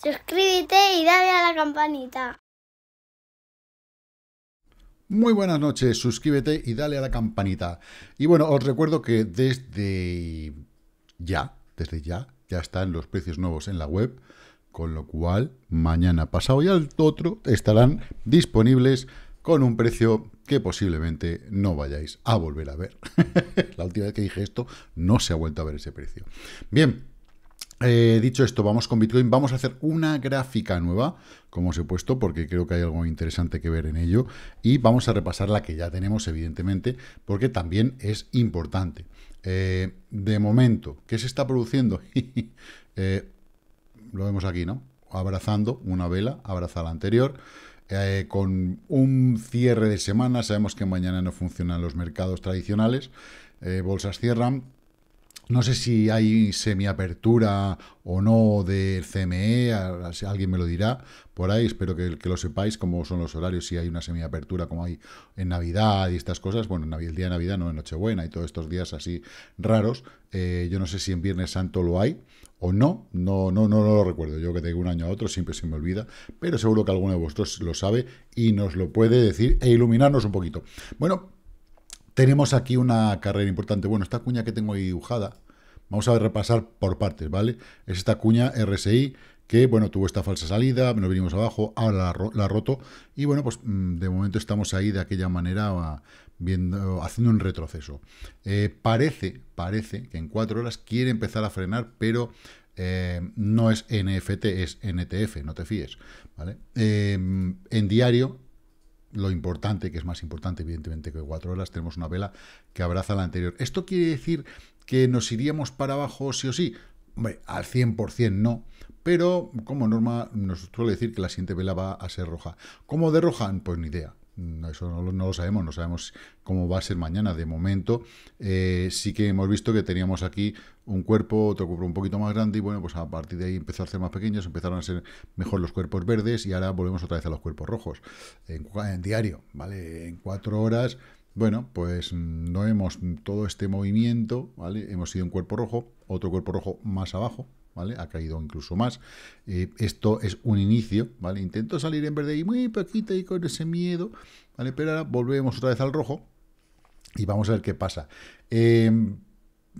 Suscríbete y dale a la campanita. Muy buenas noches, suscríbete y dale a la campanita. Y bueno, os recuerdo que desde ya, desde ya, ya están los precios nuevos en la web, con lo cual mañana, pasado y al otro estarán disponibles con un precio que posiblemente no vayáis a volver a ver. la última vez que dije esto, no se ha vuelto a ver ese precio. Bien, eh, dicho esto, vamos con Bitcoin. Vamos a hacer una gráfica nueva, como os he puesto, porque creo que hay algo interesante que ver en ello. Y vamos a repasar la que ya tenemos, evidentemente, porque también es importante. Eh, de momento, ¿qué se está produciendo? Eh, lo vemos aquí, ¿no? Abrazando una vela, abraza la anterior. con un cierre de semana. Sabemos que mañana no funcionan los mercados tradicionales, bolsas cierran, no sé si hay semiapertura o no del CME, alguien me lo dirá por ahí, espero que, lo sepáis cómo son los horarios, si hay una semiapertura como hay en Navidad y estas cosas, bueno, el día de Navidad no, en Nochebuena y todos estos días así raros, eh, yo no sé si en Viernes Santo lo hay o no, no, no, no, no lo recuerdo, yo que tengo un año a otro siempre se me olvida, pero seguro que alguno de vosotros lo sabe y nos lo puede decir e iluminarnos un poquito. Bueno, tenemos aquí una carrera importante. Bueno, esta cuña que tengo ahí dibujada, vamos a repasar por partes, ¿vale? Es esta cuña RSI que, bueno, tuvo esta falsa salida, nos vinimos abajo, ahora la, ha roto y, bueno, pues mm, de momento estamos ahí de aquella manera ah, haciendo un retroceso. Eh, parece, parece que en cuatro horas quiere empezar a frenar, pero eh, no es NFT, es NTF, no te fíes, ¿vale? Eh, en diario lo importante, que es más importante evidentemente que cuatro horas, tenemos una vela que abraza la anterior. ¿Esto quiere decir que nos iríamos para abajo sí o sí? Hombre, al 100% no, pero como norma nos suele decir que la siguiente vela va a ser roja. ¿Cómo de roja? Pues ni idea. Eso no, lo sabemos, no sabemos cómo va a ser mañana de momento. Eh, sí que hemos visto que teníamos aquí un cuerpo, otro cuerpo un poquito más grande y bueno, pues a partir de ahí empezó a ser más pequeños, empezaron a ser mejor los cuerpos verdes y ahora volvemos otra vez a los cuerpos rojos. En, diario, ¿vale? En cuatro horas, bueno, pues no hemos todo este movimiento, ¿vale? Hemos sido un cuerpo rojo, otro cuerpo rojo más abajo, ha caído incluso más. Eh, esto es un inicio, ¿vale? Intento salir en verde y muy poquito y con ese miedo, ¿vale? Pero ahora volvemos otra vez al rojo y vamos a ver qué pasa. Em,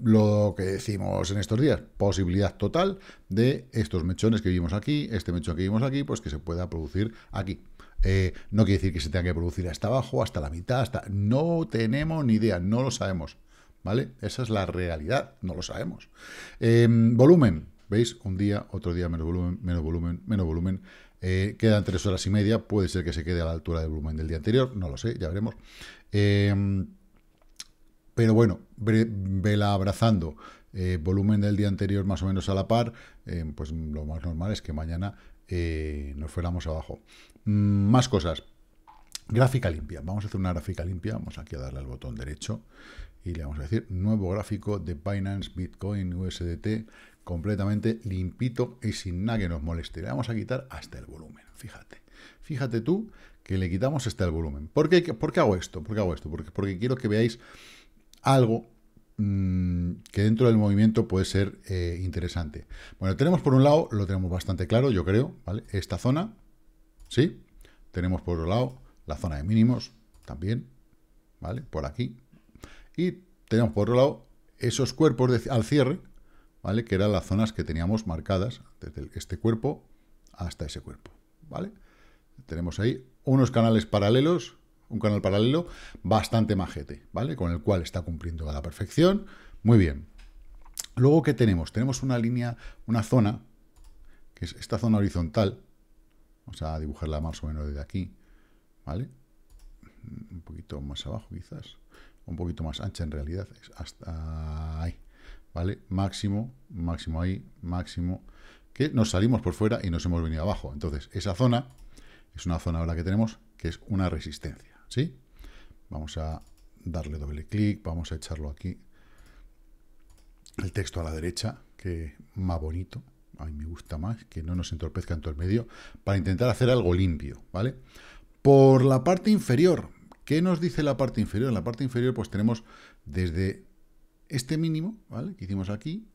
lo que decimos en estos días, posibilidad total de estos mechones que vimos aquí, este mechón que vimos aquí, pues que se pueda producir aquí. Eh, no quiere decir que se tenga que producir hasta abajo, hasta la mitad, hasta... No tenemos ni idea, no lo sabemos, ¿vale? Esa es la realidad, no lo sabemos. Em, volumen, ¿Veis? Un día, otro día, menos volumen, menos volumen, menos volumen. Eh, quedan tres horas y media, puede ser que se quede a la altura del volumen del día anterior, no lo sé, ya veremos. Eh, pero bueno, vela abrazando eh, volumen del día anterior más o menos a la par, pues lo más normal es que mañana nos fuéramos abajo. Mm, más cosas. Gráfica limpia. Vamos a hacer una gráfica limpia. Vamos aquí a darle al botón derecho y le vamos a decir nuevo gráfico de Binance, Bitcoin, USDT completamente limpito y sin nada que nos moleste. Le vamos a quitar hasta el volumen, fíjate. Fíjate tú que le quitamos hasta el volumen. ¿Por qué, por qué hago esto? ¿Por qué hago esto? Porque, porque quiero que veáis algo mm, que dentro del movimiento puede ser eh, interesante. Bueno, tenemos por un lado, lo tenemos bastante claro, yo creo, ¿vale? Esta zona, ¿sí? Tenemos por otro lado la zona de mínimos, también, ¿vale? Por aquí. Y tenemos por otro lado esos cuerpos al cierre, ¿vale? Que eran las zonas que teníamos marcadas desde este cuerpo hasta ese cuerpo, ¿vale? Tenemos ahí unos canales paralelos, un canal paralelo bastante majete, ¿vale? Con el cual está cumpliendo a la perfección. Muy bien. Luego, ¿qué tenemos? Tenemos una línea, una zona, que es esta zona horizontal. Vamos a dibujarla más o menos desde aquí, ¿vale? Un poquito más abajo, quizás. Un poquito más ancha, en realidad. Es hasta ahí, ¿vale? Máximo, máximo ahí, máximo, que nos salimos por fuera y nos hemos venido abajo. Entonces, esa zona es una zona ahora que tenemos que es una resistencia, ¿sí? Vamos a darle doble clic, vamos a echarlo aquí, el texto a la derecha, que más bonito, a mí me gusta más, que no nos entorpezca en todo el medio, para intentar hacer algo limpio, ¿vale? Por la parte inferior, ¿qué nos dice la parte inferior? En la parte inferior pues tenemos desde este mínimo, ¿vale? Que hicimos aquí,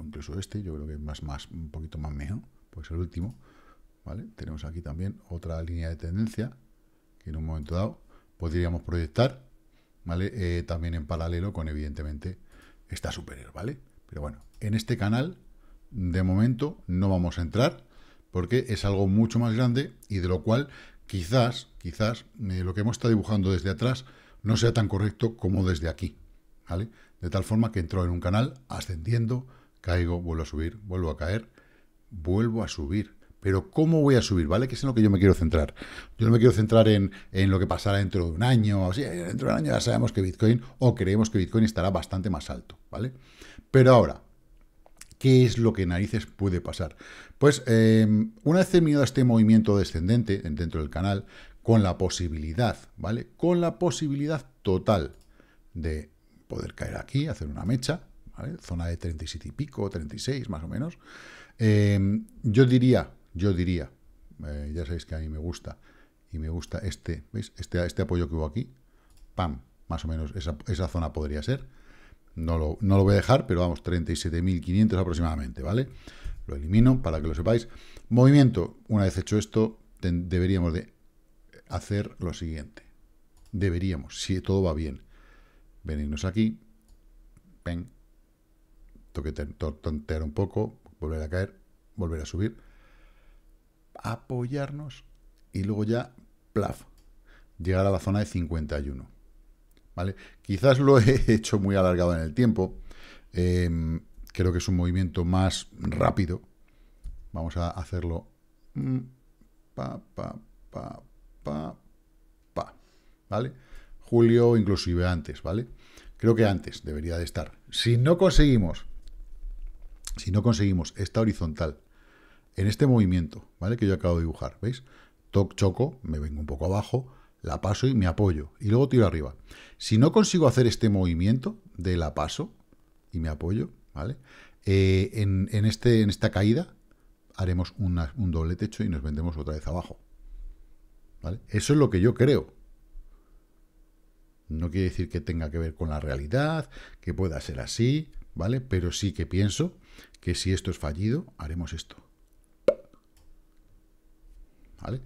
incluso este, yo creo que es más, más, un poquito más mejor, pues el último, ¿vale? Tenemos aquí también otra línea de tendencia, que en un momento dado podríamos proyectar, ¿vale? Eh, también en paralelo con, evidentemente, esta superior, ¿vale? Pero bueno, en este canal, de momento, no vamos a entrar, porque es algo mucho más grande y de lo cual quizás, quizás, eh, lo que hemos estado dibujando desde atrás no sea tan correcto como desde aquí, ¿vale? de tal forma que entró en un canal ascendiendo, caigo, vuelvo a subir, vuelvo a caer, vuelvo a subir. Pero ¿cómo voy a subir? ¿Vale? Que es en lo que yo me quiero centrar. Yo no me quiero centrar en, lo que pasará dentro de un año. O dentro de un año ya sabemos que Bitcoin o creemos que Bitcoin estará bastante más alto. ¿Vale? Pero ahora, ¿qué es lo que narices puede pasar? Pues em, una vez terminado este movimiento descendente dentro del canal, con la posibilidad, ¿vale? Con la posibilidad total de poder caer aquí, hacer una mecha, ¿vale? Zona de 37 y pico, 36 más o menos. Eh, yo diría, yo diría, eh, ya sabéis que a mí me gusta, y me gusta este, ¿veis? Este, este apoyo que hubo aquí, pam, más o menos esa, zona podría ser. No lo, voy a dejar, pero vamos, 37.500 aproximadamente, ¿vale? Lo elimino para que lo sepáis. Movimiento, una vez hecho esto, deberíamos de hacer lo siguiente. Deberíamos, si todo va bien, venirnos aquí, ven, toquetear, tontear un poco, volver a caer, volver a subir, apoyarnos y luego ya, plaf, llegar a la zona de 51. ¿Vale? Quizás lo he hecho muy alargado en el tiempo. creo que es un movimiento más rápido. Vamos a hacerlo. Pa, pa, pa, pa, pa. ¿Vale? Julio, inclusive antes, ¿vale? creo que antes debería de estar. Si no conseguimos, si no conseguimos esta horizontal en este movimiento, ¿vale? Que yo acabo de dibujar, ¿veis? Toc, choco, me vengo un poco abajo, la paso y me apoyo, y luego tiro arriba. Si no consigo hacer este movimiento de la paso y me apoyo, ¿vale? Eh, en, este, en esta caída haremos un doble techo y nos vendemos otra vez abajo. ¿Vale? Eso es lo que yo creo. No quiere decir que tenga que ver con la realidad, que pueda ser así, ¿vale? Pero sí que pienso que si esto es fallido, haremos esto. ¿Vale?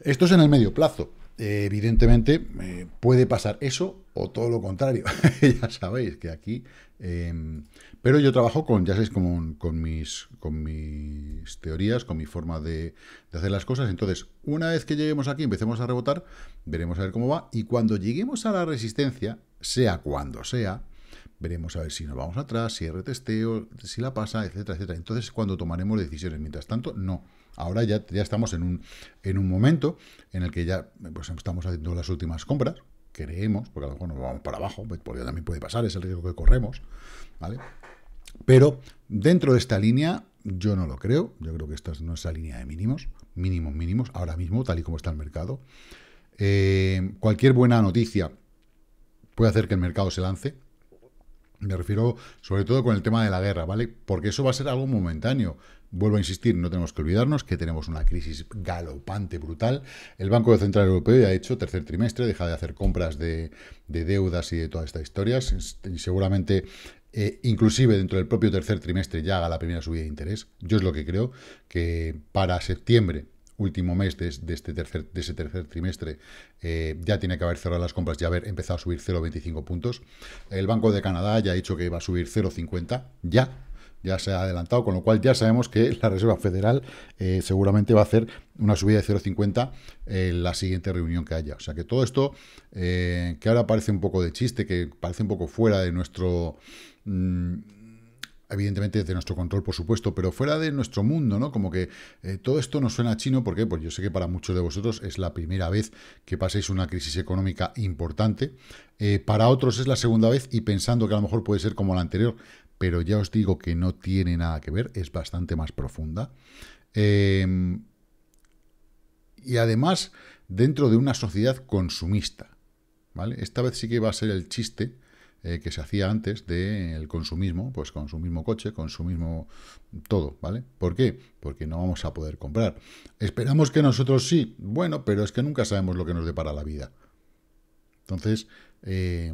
Esto es en el medio plazo. Eh, evidentemente eh, puede pasar eso o todo lo contrario. ya sabéis que aquí... Em, pero yo trabajo con, ya sabéis, con, con, mis, con mis teorías, con mi forma de, hacer las cosas. Entonces, una vez que lleguemos aquí, empecemos a rebotar, veremos a ver cómo va. Y cuando lleguemos a la resistencia, sea cuando sea, veremos a ver si nos vamos atrás, si retesteo, si la pasa, etcétera, etcétera. Entonces, cuando tomaremos decisiones. Mientras tanto, no. Ahora ya, ya estamos en un, en un momento en el que ya pues, estamos haciendo las últimas compras, creemos, porque a lo mejor nos vamos para abajo, pues, porque también puede pasar, es el riesgo que corremos, ¿vale? Pero dentro de esta línea, yo no lo creo, yo creo que esta no es la línea de mínimos, mínimos, mínimos, ahora mismo, tal y como está el mercado. Eh, cualquier buena noticia puede hacer que el mercado se lance, me refiero sobre todo con el tema de la guerra, ¿vale? Porque eso va a ser algo momentáneo. Vuelvo a insistir, no tenemos que olvidarnos que tenemos una crisis galopante, brutal. El Banco Central Europeo ya ha hecho tercer trimestre, deja de hacer compras de, deudas y de toda esta historia. Y seguramente, eh, inclusive dentro del propio tercer trimestre, ya haga la primera subida de interés. Yo es lo que creo, que para septiembre último mes de, este tercer, de ese tercer trimestre, eh, ya tiene que haber cerrado las compras y haber empezado a subir 0,25 puntos. El Banco de Canadá ya ha dicho que va a subir 0,50, ya, ya se ha adelantado, con lo cual ya sabemos que la Reserva Federal eh, seguramente va a hacer una subida de 0,50 en la siguiente reunión que haya. O sea que todo esto, eh, que ahora parece un poco de chiste, que parece un poco fuera de nuestro... Mm, evidentemente de nuestro control, por supuesto, pero fuera de nuestro mundo, ¿no? Como que eh, todo esto nos suena chino, porque pues yo sé que para muchos de vosotros es la primera vez que paséis una crisis económica importante, eh, para otros es la segunda vez y pensando que a lo mejor puede ser como la anterior, pero ya os digo que no tiene nada que ver, es bastante más profunda. Em, y además, dentro de una sociedad consumista, ¿vale? Esta vez sí que va a ser el chiste eh, que se hacía antes del consumismo, pues consumismo coche, consumismo todo, ¿vale? ¿Por qué? Porque no vamos a poder comprar. Esperamos que nosotros sí, bueno, pero es que nunca sabemos lo que nos depara la vida. Entonces, eh,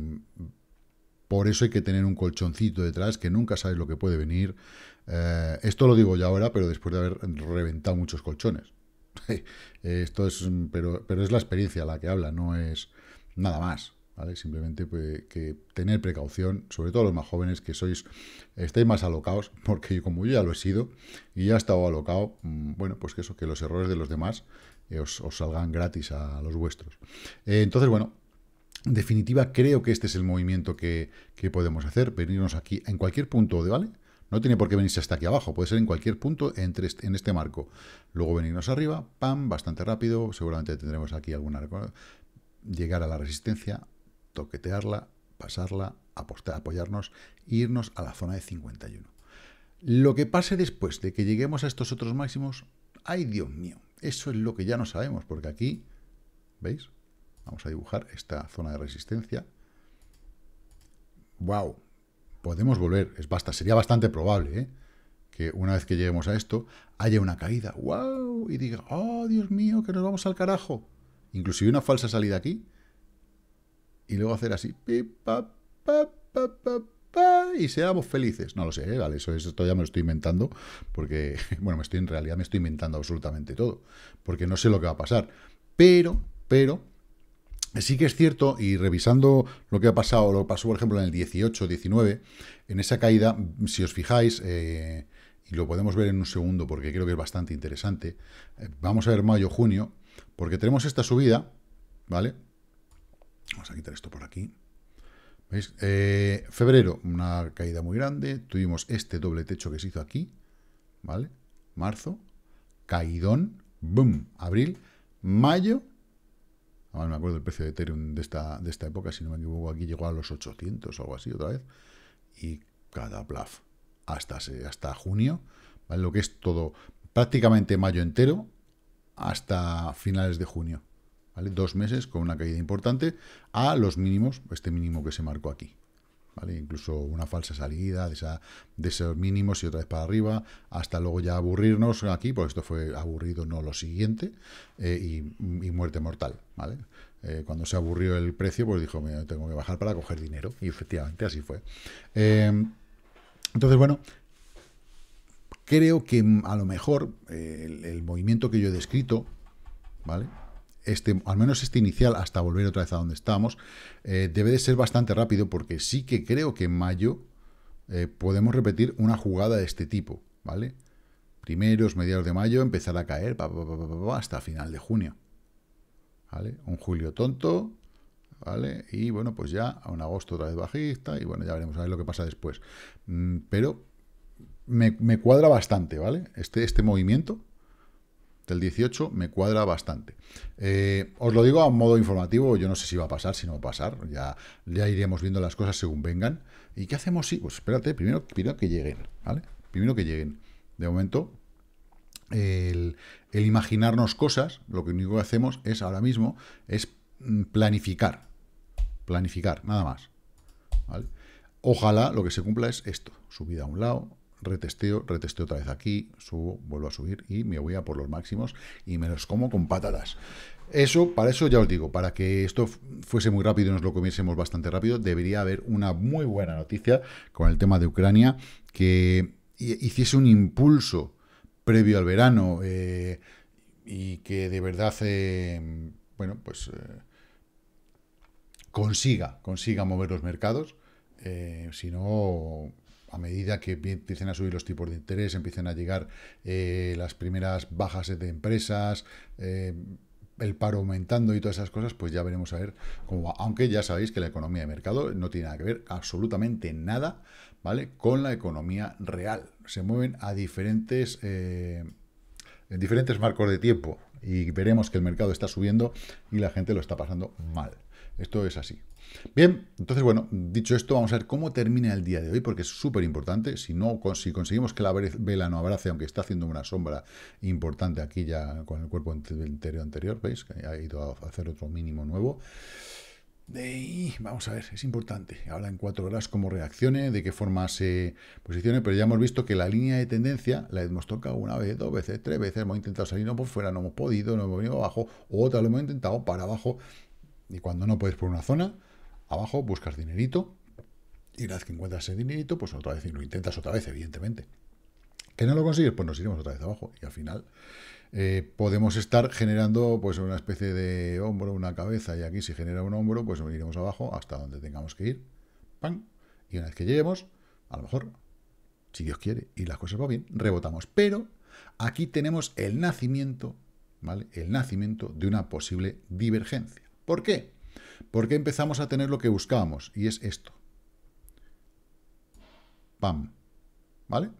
por eso hay que tener un colchoncito detrás, que nunca sabes lo que puede venir. Eh, esto lo digo ya ahora, pero después de haber reventado muchos colchones. esto es, pero, pero es la experiencia la que habla, no es nada más. Simplemente pues, que tener precaución, sobre todo los más jóvenes que sois, estáis más alocados, porque como yo ya lo he sido y ya he estado alocado, mm, bueno, pues que eso, que los errores de los demás eh, os, salgan gratis a los vuestros. Eh, entonces, bueno, en definitiva, creo que este es el movimiento que, que, podemos hacer, venirnos aquí en cualquier punto de, ¿vale? No tiene por qué venirse hasta aquí abajo, puede ser en cualquier punto entre en este marco. Luego venirnos arriba, pam, bastante rápido, seguramente tendremos aquí alguna... Llegar a la resistencia, toquetearla, pasarla, apoyarnos e irnos a la zona de 51. Lo que pase después de que lleguemos a estos otros máximos, ¡ay Dios mío! Eso es lo que ya no sabemos, porque aquí, ¿veis? Vamos a dibujar esta zona de resistencia. ¡Wow! Podemos volver, es basta, sería bastante probable, ¿eh? que una vez que lleguemos a esto, haya una caída, wow, y diga, oh, Dios mío, que nos vamos al carajo. Inclusive una falsa salida aquí, y luego hacer así, y seamos felices. No lo sé, ¿eh? vale, eso, esto ya me lo estoy inventando, porque, bueno, me estoy en realidad me estoy inventando absolutamente todo, porque no sé lo que va a pasar. Pero, pero, sí que es cierto, y revisando lo que ha pasado, lo pasó, por ejemplo, en el 18, 19, en esa caída, si os fijáis, eh, y lo podemos ver en un segundo, porque creo que es bastante interesante, eh, vamos a ver mayo, junio, porque tenemos esta subida, ¿vale? Vamos a quitar esto por aquí. ¿Veis? Eh, febrero, una caída muy grande. Tuvimos este doble techo que se hizo aquí. ¿Vale? Marzo. Caidón. Boom. Abril. Mayo. Ahora me acuerdo el precio de Ethereum de esta, época. Si no me equivoco, aquí llegó a los 800 o algo así otra vez. Y cada plaf. Hasta, hasta junio. ¿Vale? Lo que es todo prácticamente mayo entero hasta finales de junio. Dos meses con una caída importante a los mínimos, este mínimo que se marcó aquí. ¿Vale? Incluso una falsa salida de, esos mínimos y otra vez para arriba, hasta luego ya aburrirnos aquí, porque esto fue aburrido, no lo siguiente, eh, y, muerte mortal, ¿vale? Eh, cuando se aburrió el precio, pues dijo, tengo que bajar para coger dinero, y efectivamente así fue. Eh, entonces, bueno, creo que a lo mejor el, el movimiento que yo he descrito, ¿vale? Este, al menos este inicial, hasta volver otra vez a donde estamos, eh, debe de ser bastante rápido porque sí que creo que en mayo eh, podemos repetir una jugada de este tipo, ¿vale? Primeros, mediados de mayo, empezar a caer hasta final de junio, ¿vale? Un julio tonto, ¿vale? Y bueno, pues ya a un agosto otra vez bajista y bueno, ya veremos a ver lo que pasa después. Mm, pero me, cuadra bastante, ¿vale? Este, este movimiento del 18 me cuadra bastante. Eh, os lo digo a modo informativo, yo no sé si va a pasar, si no va a pasar, ya, ya iremos viendo las cosas según vengan. ¿Y qué hacemos? si pues espérate, primero, primero que lleguen, ¿vale? Primero que lleguen. De momento, el, imaginarnos cosas, lo que único que hacemos es ahora mismo, es mm, planificar. Planificar, nada más. ¿vale? Ojalá lo que se cumpla es esto, subida a un lado, retesteo, retesteo otra vez aquí, subo, vuelvo a subir y me voy a por los máximos y me los como con patadas. Eso, para eso ya os digo, para que esto fuese muy rápido y nos lo comiésemos bastante rápido, debería haber una muy buena noticia con el tema de Ucrania que hiciese un impulso previo al verano eh, y que de verdad, eh, bueno, pues eh, consiga, consiga mover los mercados. si no, a medida que empiecen a subir los tipos de interés, empiecen a llegar eh, las primeras bajas de empresas, eh, el paro aumentando y todas esas cosas, pues ya veremos a ver cómo va. Aunque ya sabéis que la economía de mercado no tiene nada que ver, absolutamente nada, ¿vale? Con la economía real. Se mueven a eh, en diferentes marcos de tiempo y veremos que el mercado está subiendo y la gente lo está pasando mal. Esto es así. Bien, entonces, bueno, dicho esto, vamos a ver cómo termina el día de hoy, porque es súper importante. Si, no, si conseguimos que la vela no abrace, aunque está haciendo una sombra importante aquí ya con el cuerpo interior anterior ¿veis? Que ha ido a hacer otro mínimo nuevo. vamos a ver, es importante. Ahora en cuatro horas cómo reaccione, de qué forma se posicione, pero ya hemos visto que la línea de tendencia la hemos tocado una vez, dos veces, tres veces, hemos intentado salirnos por fuera, no hemos podido, no hemos venido abajo, otra lo hemos intentado para abajo, y cuando no puedes por una zona, abajo buscas dinerito. Y una vez que encuentras ese dinerito, pues otra vez y lo intentas otra vez, evidentemente. ¿Que no lo consigues? Pues nos iremos otra vez abajo. Y al final eh, podemos estar generando pues una especie de hombro, una cabeza. Y aquí si genera un hombro, pues iremos abajo hasta donde tengamos que ir. ¡Pam! Y una vez que lleguemos, a lo mejor, si Dios quiere y las cosas van bien, rebotamos. Pero aquí tenemos el nacimiento, ¿vale? El nacimiento de una posible divergencia. ¿Por qué? Porque empezamos a tener lo que buscábamos, y es esto. Pam. ¿Vale?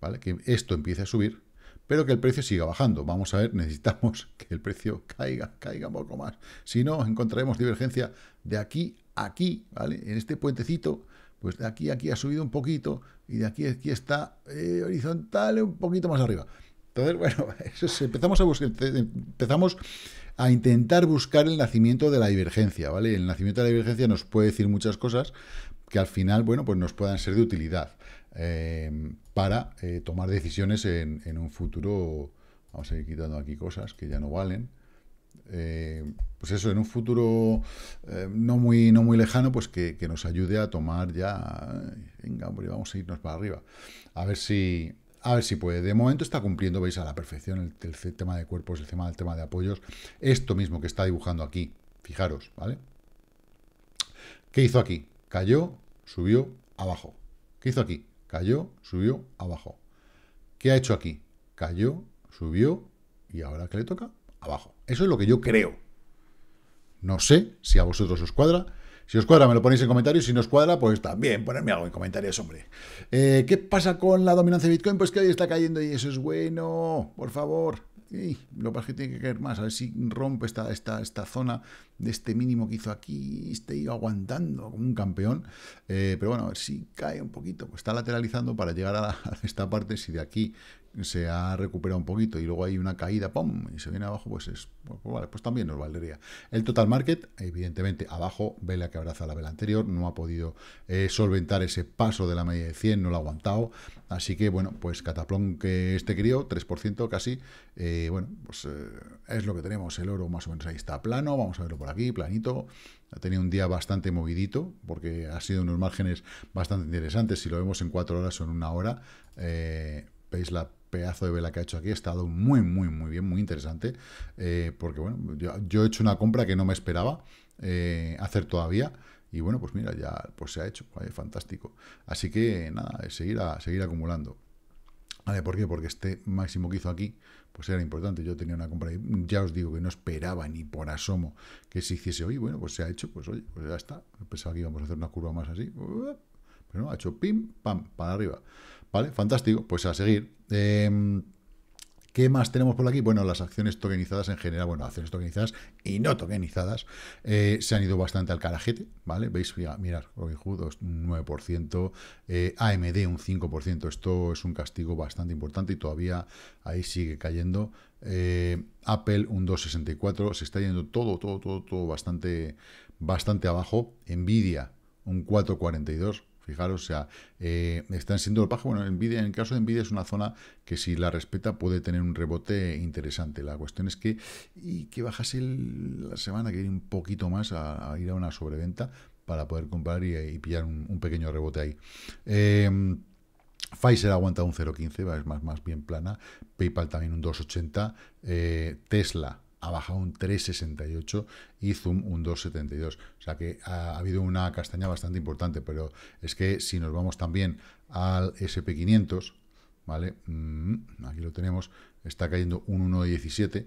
¿Vale? Que esto empiece a subir, pero que el precio siga bajando. Vamos a ver, necesitamos que el precio caiga, caiga un poco más. Si no, encontraremos divergencia de aquí a aquí, ¿vale? En este puentecito, pues de aquí a aquí ha subido un poquito, y de aquí a aquí está eh, horizontal un poquito más arriba. Entonces, bueno, empezamos, a buscar, empezamos a intentar buscar el nacimiento de la divergencia, ¿vale? El nacimiento de la divergencia nos puede decir muchas cosas que al final, bueno, pues nos puedan ser de utilidad eh, para eh, tomar decisiones en, un futuro. Vamos a ir quitando aquí cosas que ya no valen. Eh, pues eso, en un futuro no, muy, no muy lejano, pues que, que nos ayude a tomar ya. Venga, vamos a irnos para arriba. A ver si a ver si puede. De momento está cumpliendo, veis, a la perfección el, tema de cuerpos, el tema, el tema de apoyos. Esto mismo que está dibujando aquí, fijaros, ¿vale? ¿Qué hizo aquí? Cayó, subió, abajo. ¿Qué hizo aquí? Cayó, subió, abajo. ¿Qué ha hecho aquí? Cayó, subió y ahora ¿qué le toca? Abajo. Eso es lo que yo creo. No sé si a vosotros os cuadra, si os cuadra, me lo ponéis en comentarios. Si no os cuadra, pues también ponerme algo en comentarios, hombre. Eh, ¿Qué pasa con la dominancia de Bitcoin? Pues que hoy está cayendo y eso es bueno, por favor. lo que pasa es que tiene que caer más, a ver si rompe esta, esta, esta zona de este mínimo que hizo aquí, este iba aguantando como un campeón, eh, pero bueno, a ver si cae un poquito, pues está lateralizando para llegar a esta parte, si de aquí se ha recuperado un poquito y luego hay una caída, ¡pum! y se viene abajo, pues es, pues, pues, vale, pues también nos valdría. El total market, evidentemente, abajo, vela que abraza la vela anterior, no ha podido eh, solventar ese paso de la media de 100, no lo ha aguantado, así que, bueno, pues cataplón que este crío, 3% casi, eh, bueno, pues eh, es lo que tenemos, el oro más o menos ahí está plano, vamos a verlo por aquí, planito, ha tenido un día bastante movidito, porque ha sido unos márgenes bastante interesantes, si lo vemos en 4 horas o en una hora, veis la pedazo de vela que ha hecho aquí. Ha estado muy, muy, muy bien, muy interesante. Eh, porque, bueno, yo, he hecho una compra que no me esperaba eh, hacer todavía. Y bueno, pues mira, ya pues se ha hecho. fantástico. Así que nada, seguir, a, seguir acumulando. Vale, ¿por qué? Porque este máximo que hizo aquí, pues era importante. Yo tenía una compra, y ya os digo que no esperaba ni por asomo que se hiciese hoy. Bueno, pues se ha hecho, pues oye, pues ya está. Pensaba que íbamos a hacer una curva más así. Pero no, ha hecho pim, pam, para arriba. ¿Vale? Fantástico, pues a seguir. Em, ¿Qué más tenemos por aquí? Bueno, las acciones tokenizadas en general, bueno, acciones tokenizadas y no tokenizadas, eh, se han ido bastante al carajete, ¿vale? Veis, mirad, Robinhood 9%, eh, AMD un 5%, esto es un castigo bastante importante y todavía ahí sigue cayendo. Eh, Apple un 2,64, se está yendo todo, todo, todo, todo bastante, bastante abajo. Nvidia un 4,42, Fijaros, o sea, eh, están siendo el paje. Bueno, en el caso de Nvidia es una zona que si la respeta puede tener un rebote interesante. La cuestión es que, y que bajase la semana, que ir un poquito más a, ir a una sobreventa para poder comprar y, pillar un, pequeño rebote ahí. Eh, Pfizer aguanta un 0,15, es más, más bien plana. PayPal también un 2,80. Eh, Tesla ha bajado un 3,68 y Zoom un 2,72. O sea que ha, habido una castaña bastante importante, pero es que si nos vamos también al SP500, ¿vale? Mm, aquí lo tenemos, está cayendo un 1,17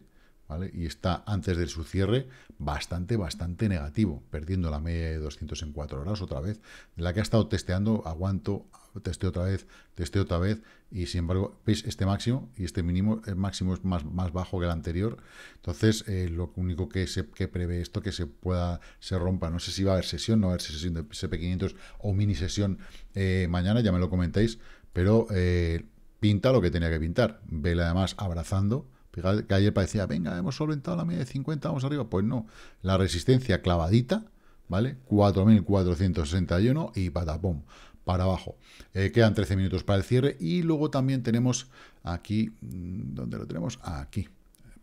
y está antes de su cierre bastante, bastante negativo, perdiendo la media de 200 en 4 horas otra vez, la que ha estado testeando, aguanto, testeo otra vez, testeo otra vez, y sin embargo, veis este máximo y este mínimo, el máximo es más, más bajo que el anterior, entonces eh, lo único que se que prevé esto, que se pueda, se rompa, no sé si va a haber sesión, no va a haber sesión de SP500 o mini sesión eh, mañana, ya me lo comentáis, pero eh, pinta lo que tenía que pintar, vela además abrazando, Fijaos que ayer parecía, venga, hemos solventado la media de 50, vamos arriba. Pues no, la resistencia clavadita, ¿vale? 4.461 y patapum, para abajo. Eh, quedan 13 minutos para el cierre y luego también tenemos aquí, mm, ¿dónde lo tenemos? Aquí,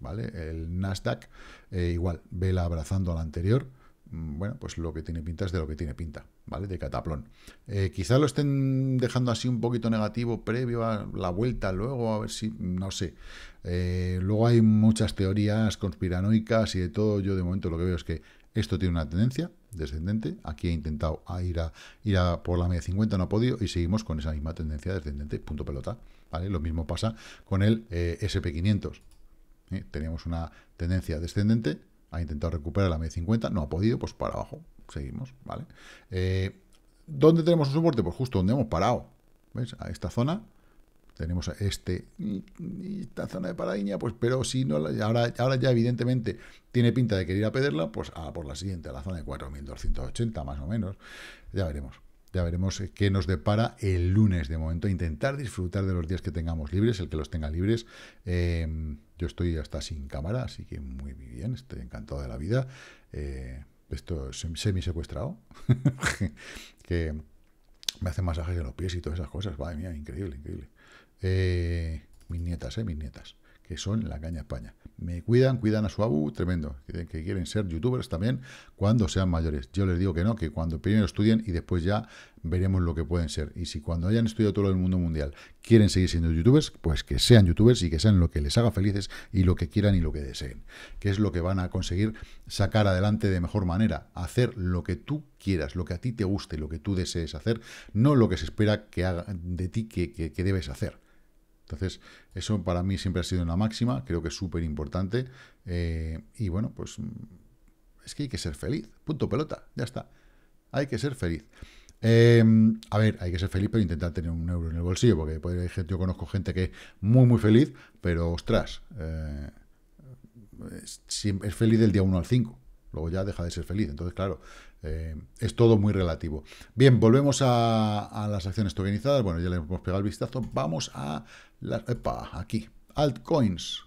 ¿vale? El Nasdaq, eh, igual, vela abrazando al anterior. Mm, bueno, pues lo que tiene pinta es de lo que tiene pinta. ¿vale? De Cataplón. Eh, quizás lo estén dejando así un poquito negativo previo a la vuelta, luego, a ver si, no sé. Eh, luego hay muchas teorías conspiranoicas y de todo. Yo de momento lo que veo es que esto tiene una tendencia descendente. Aquí he intentado ir, a, ir por la media 50, no ha podido, y seguimos con esa misma tendencia descendente, punto pelota. ¿vale? Lo mismo pasa con el eh, SP500. Teníamos una tendencia descendente, ha intentado recuperar la media 50, no ha podido, pues para abajo, seguimos, ¿vale? Eh, ¿Dónde tenemos un soporte? Pues justo donde hemos parado. ¿Ves? A esta zona. Tenemos a este, esta zona de paradiña, pues, pero si no, ahora, ahora ya evidentemente tiene pinta de querer ir a pedirla, pues a ah, por la siguiente, a la zona de 4.280 más o menos. Ya veremos. Ya veremos eh, qué nos depara el lunes. De momento, intentar disfrutar de los días que tengamos libres, el que los tenga libres. Eh, yo estoy hasta sin cámara, así que muy bien, estoy encantado de la vida. Eh, esto semi-secuestrado, que me hace masajes en los pies y todas esas cosas. Madre mía, increíble, increíble. Eh, mis nietas, eh, mis nietas, que son la caña España me cuidan, cuidan a su abu, tremendo, que, que, quieren ser youtubers también cuando sean mayores. Yo les digo que no, que cuando primero estudien y después ya veremos lo que pueden ser. Y si cuando hayan estudiado todo el mundo mundial quieren seguir siendo youtubers, pues que sean youtubers y que sean lo que les haga felices y lo que quieran y lo que deseen. Que es lo que van a conseguir sacar adelante de mejor manera, hacer lo que tú quieras, lo que a ti te guste, lo que tú desees hacer, no lo que se espera que haga de ti que debes hacer. Entonces, eso para mí siempre ha sido una máxima, creo que es súper importante. Eh, y bueno, pues es que hay que ser feliz, punto pelota, ya está. Hay que ser feliz. Em, a ver, hay que ser feliz, pero intentar tener un euro en el bolsillo, porque yo conozco gente que es muy, muy feliz, pero ostras, eh, es, feliz del día 1 al 5. Luego ya deja de ser feliz. Entonces, claro, eh, es todo muy relativo. Bien, volvemos a, las acciones tokenizadas. Bueno, ya le hemos pegado el vistazo. Vamos a las... Epa, aquí. Altcoins.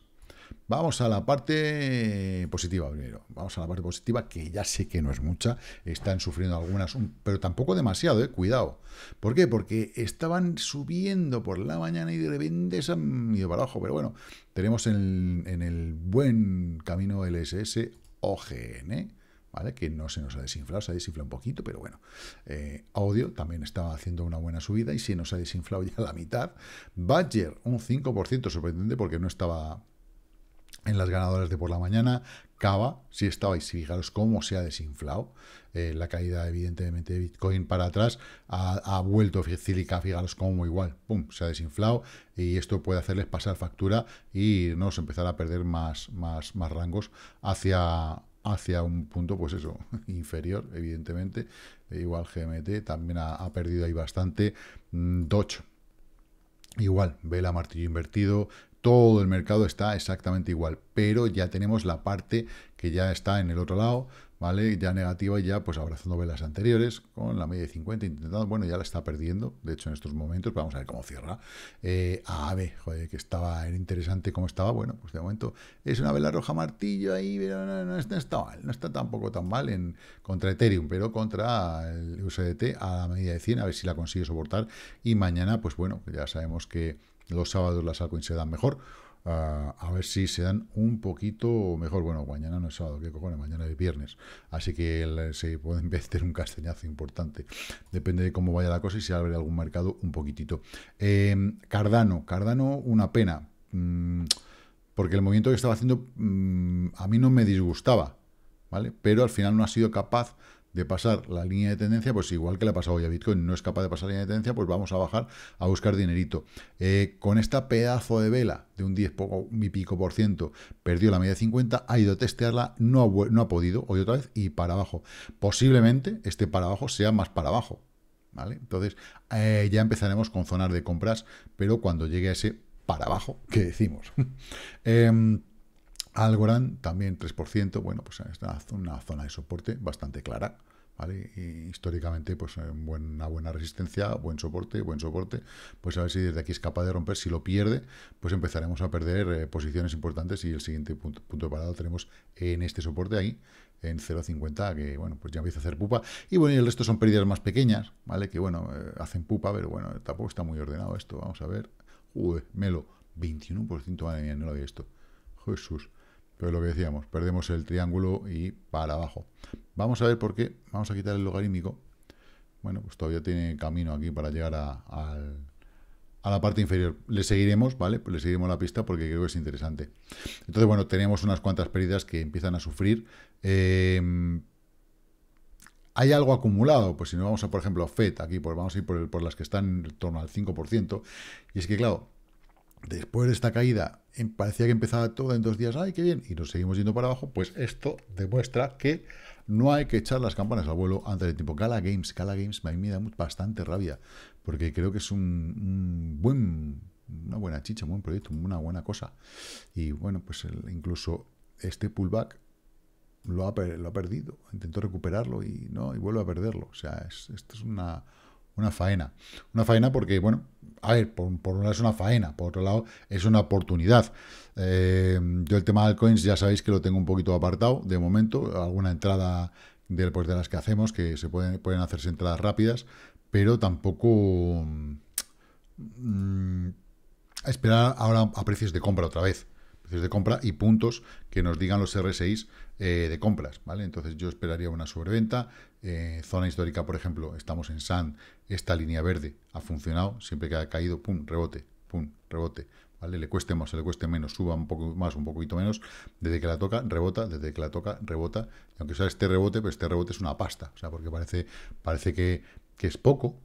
Vamos a la parte positiva primero. Vamos a la parte positiva, que ya sé que no es mucha. Están sufriendo algunas, pero tampoco demasiado, eh, cuidado. ¿Por qué? Porque estaban subiendo por la mañana y de repente se han ido para abajo. Pero bueno, tenemos en el, en el buen camino LSS OGN eh. ¿vale? Que no se nos ha desinflado, se ha desinflado un poquito, pero bueno. Eh, audio también estaba haciendo una buena subida y se nos ha desinflado ya la mitad. Badger, un 5%, sorprendente porque no estaba en las ganadoras de por la mañana. Cava, si estabais, fijaros cómo se ha desinflado. Eh, la caída, evidentemente, de Bitcoin para atrás ha, vuelto cílica, fijaros cómo igual, pum, se ha desinflado. Y esto puede hacerles pasar factura y nos empezar a perder más, más, más rangos hacia hacia un punto, pues eso, inferior, evidentemente. Igual GMT también ha, perdido ahí bastante. Mm, docho igual, vela, martillo invertido. Todo el mercado está exactamente igual, pero ya tenemos la parte que ya está en el otro lado, ¿vale? Ya negativa y ya pues abrazando velas anteriores con la media de 50, intentando, bueno, ya la está perdiendo, de hecho en estos momentos, vamos a ver cómo cierra. Eh, a ver joder, que estaba, era interesante cómo estaba, bueno, pues de momento es una vela roja martillo ahí, pero no, no, está mal, no está tampoco tan mal en, contra Ethereum, pero contra el USDT a la media de 100, a ver si la consigue soportar y mañana, pues bueno, ya sabemos que los sábados las altcoins se dan mejor, Ah, a ver si se dan un poquito mejor. Bueno, mañana no es sábado, ¿qué cojones? Mañana es viernes. Así que eh, se pueden meter un castañazo importante. Depende de cómo vaya la cosa y si abre algún mercado un poquitito. Em, Cardano, Cardano, una pena. Mm, porque el movimiento que estaba haciendo mm, a mí no me disgustaba, ¿vale? Pero al final no ha sido capaz de pasar la línea de tendencia, pues igual que le ha pasado hoy a Bitcoin, no es capaz de pasar la línea de tendencia, pues vamos a bajar a buscar dinerito. Eh, con esta pedazo de vela de un 10 y pico por ciento, perdió la media 50, ha ido a testearla, no ha, no ha podido, hoy otra vez, y para abajo. Posiblemente este para abajo sea más para abajo, ¿vale? Entonces eh, ya empezaremos con zonas de compras, pero cuando llegue a ese para abajo, ¿qué decimos? Em, Algorand también 3%, bueno, pues es una zona de soporte bastante clara. ¿Vale? Y históricamente, pues eh, una buena resistencia, buen soporte, buen soporte. Pues a ver si desde aquí es capaz de romper. Si lo pierde, pues empezaremos a perder eh, posiciones importantes. Y el siguiente punto, de parada lo tenemos en este soporte ahí, en 0.50, que bueno, pues ya empieza a hacer pupa. Y bueno, y el resto son pérdidas más pequeñas, ¿vale? Que bueno, eh, hacen pupa, pero bueno, tampoco está muy ordenado esto. Vamos a ver. Uy, Melo, 21%, madre mía, no lo había esto Jesús. Pero lo que decíamos, perdemos el triángulo y para abajo. Vamos a ver por qué. Vamos a quitar el logarítmico. Bueno, pues todavía tiene camino aquí para llegar a, la parte inferior. Le seguiremos, ¿vale? Pues le seguiremos la pista porque creo que es interesante. Entonces, bueno, tenemos unas cuantas pérdidas que empiezan a sufrir. Eh, hay algo acumulado, pues si no vamos a, por ejemplo, FED, aquí pues vamos a ir por, por las que están en torno al 5%, y es que, claro, después de esta caída em, parecía que empezaba todo en dos días, ¡ay, qué bien! Y nos seguimos yendo para abajo, pues esto demuestra que no hay que echar las campanas al vuelo antes del tiempo. Cala Games, Cala Games a mí me da bastante rabia, porque creo que es un, buen, una buena chicha, un buen proyecto, una buena cosa. Y bueno, pues incluso este pullback lo ha, lo ha perdido, intentó recuperarlo y no, y vuelve a perderlo. O sea, esto es una una faena. Una faena porque, bueno, a ver, por, por, un lado es una faena, por otro lado es una oportunidad. Eh, yo el tema de altcoins ya sabéis que lo tengo un poquito apartado de momento, alguna entrada de, pues, de las que hacemos, que se pueden, pueden hacerse entradas rápidas, pero tampoco... Mm, esperar ahora a precios de compra otra vez de compra y puntos que nos digan los r eh, de compras, ¿vale? Entonces yo esperaría una sobreventa. Eh, zona histórica, por ejemplo, estamos en Sand, esta línea verde ha funcionado, siempre que ha caído, pum, rebote, pum, rebote, ¿vale? Le cueste más, le cueste menos, suba un poco más, un poquito menos, desde que la toca, rebota, desde que la toca, rebota. aunque sea este rebote, pues este rebote es una pasta, o sea, porque parece, parece que, que es poco,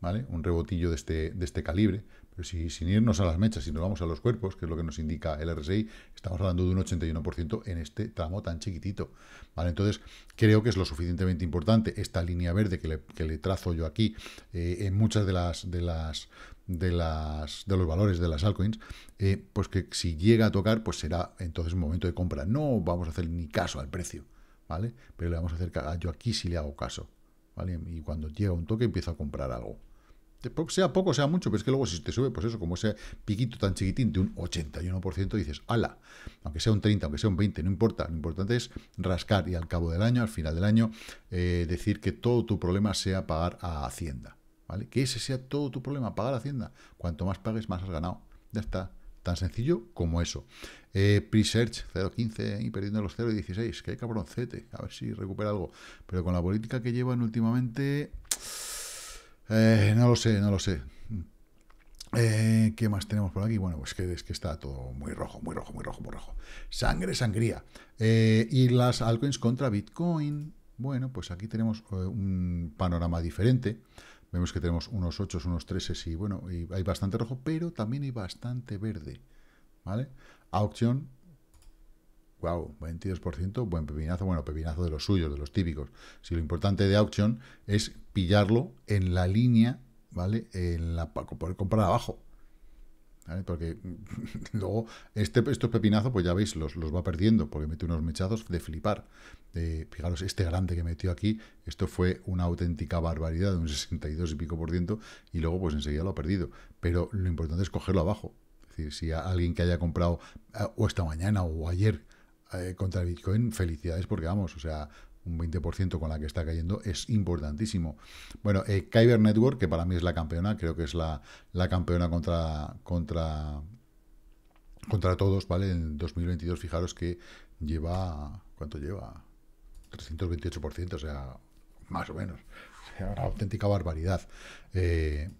¿vale? Un rebotillo de este, de este calibre, sin irnos a las mechas, si nos vamos a los cuerpos, que es lo que nos indica el RSI, estamos hablando de un 81% en este tramo tan chiquitito. ¿vale? Entonces, creo que es lo suficientemente importante esta línea verde que le, trazo yo aquí eh, en muchas de las, de las de las de los valores de las altcoins, eh, pues que si llega a tocar, pues será entonces un momento de compra. No vamos a hacer ni caso al precio, ¿vale? Pero le vamos a hacer yo aquí sí le hago caso, ¿vale? Y cuando llega un toque empiezo a comprar algo sea poco, sea mucho, pero es que luego si te sube, pues eso, como ese piquito tan chiquitín de un 81%, dices, ala, aunque sea un 30, aunque sea un 20, no importa, lo importante es rascar y al cabo del año, al final del año, eh, decir que todo tu problema sea pagar a Hacienda, ¿vale? Que ese sea todo tu problema, pagar a Hacienda. Cuanto más pagues, más has ganado. Ya está, tan sencillo como eso. Eh, search 0.15 y perdiendo los 0.16, que hay cabroncete, a ver si recupera algo. Pero con la política que llevan últimamente... Eh, no lo sé, no lo sé. Eh, ¿Qué más tenemos por aquí? Bueno, pues que, es que está todo muy rojo, muy rojo, muy rojo, muy rojo. Sangre, sangría. Eh, y las altcoins contra Bitcoin. Bueno, pues aquí tenemos un panorama diferente. Vemos que tenemos unos 8, unos 13 y bueno, hay bastante rojo, pero también hay bastante verde. ¿Vale? Auction wow, 22%, buen pepinazo, bueno, pepinazo de los suyos, de los típicos. Si lo importante de Auction es pillarlo en la línea, ¿vale? En la, para poder comprar abajo. ¿Vale? Porque luego este, estos pepinazos, pues ya veis, los, los va perdiendo, porque mete unos mechazos de flipar. Eh, fijaros, este grande que metió aquí, esto fue una auténtica barbaridad de un 62 y pico por ciento, y luego pues enseguida lo ha perdido. Pero lo importante es cogerlo abajo. Es decir, si alguien que haya comprado eh, o esta mañana o ayer eh, contra el Bitcoin, felicidades porque vamos, o sea, un 20% con la que está cayendo es importantísimo. Bueno, eh, Kyber Network, que para mí es la campeona, creo que es la, campeona contra, contra, contra todos, ¿vale? En 2022, fijaros que lleva, ¿cuánto lleva? 328%, o sea, más o menos. una auténtica barbaridad. Eh,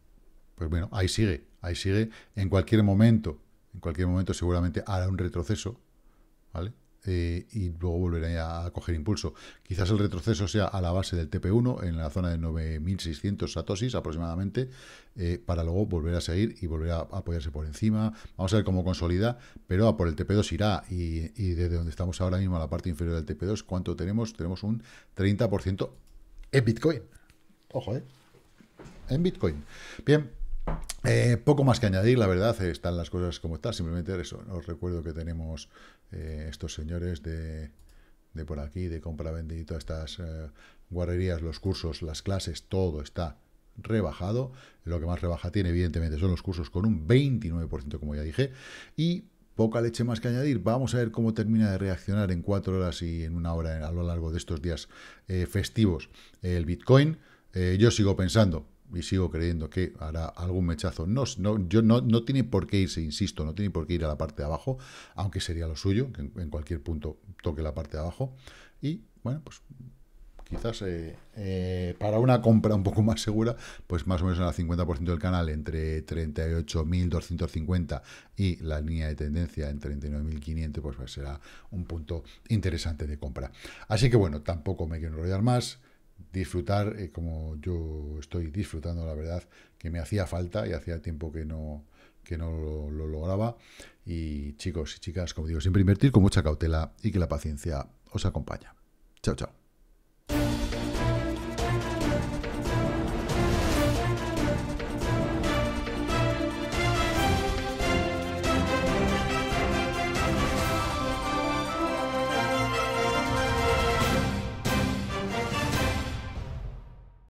pues bueno, ahí sigue, ahí sigue. En cualquier momento, en cualquier momento seguramente hará un retroceso, ¿vale? Eh, y luego volverá a coger impulso. Quizás el retroceso sea a la base del TP1 en la zona de 9.600 satosis aproximadamente, eh, para luego volver a seguir y volver a apoyarse por encima. Vamos a ver cómo consolida, pero a por el TP2 irá. Y, y desde donde estamos ahora mismo, a la parte inferior del TP2, ¿cuánto tenemos? Tenemos un 30% en Bitcoin. Ojo, ¿eh? En Bitcoin. Bien, eh, poco más que añadir, la verdad, eh, están las cosas como están. Simplemente eso, os recuerdo que tenemos eh, estos señores de, por aquí, de compra bendito, estas eh, guarrerías, los cursos, las clases, todo está rebajado. Lo que más rebaja tiene, evidentemente, son los cursos con un 29%, como ya dije. Y poca leche más que añadir. Vamos a ver cómo termina de reaccionar en cuatro horas y en una hora a lo largo de estos días festivos el Bitcoin. yo sigo pensando y sigo creyendo que hará algún mechazo. No, no, yo no, no tiene por qué irse, insisto, no tiene por qué ir a la parte de abajo, aunque sería lo suyo, que en, cualquier punto toque la parte de abajo. Y bueno, pues quizás eh, eh, para una compra un poco más segura, pues más o menos en el 50% del canal entre 38.250 y la línea de tendencia en 39.500, pues, pues será un punto interesante de compra. Así que bueno, tampoco me quiero enrollar más disfrutar eh, como yo estoy disfrutando, la verdad, que me hacía falta y hacía tiempo que no, que no lo, lograba. Y chicos y chicas, como digo, siempre invertir con mucha cautela y que la paciencia os acompañe. Chao, chao.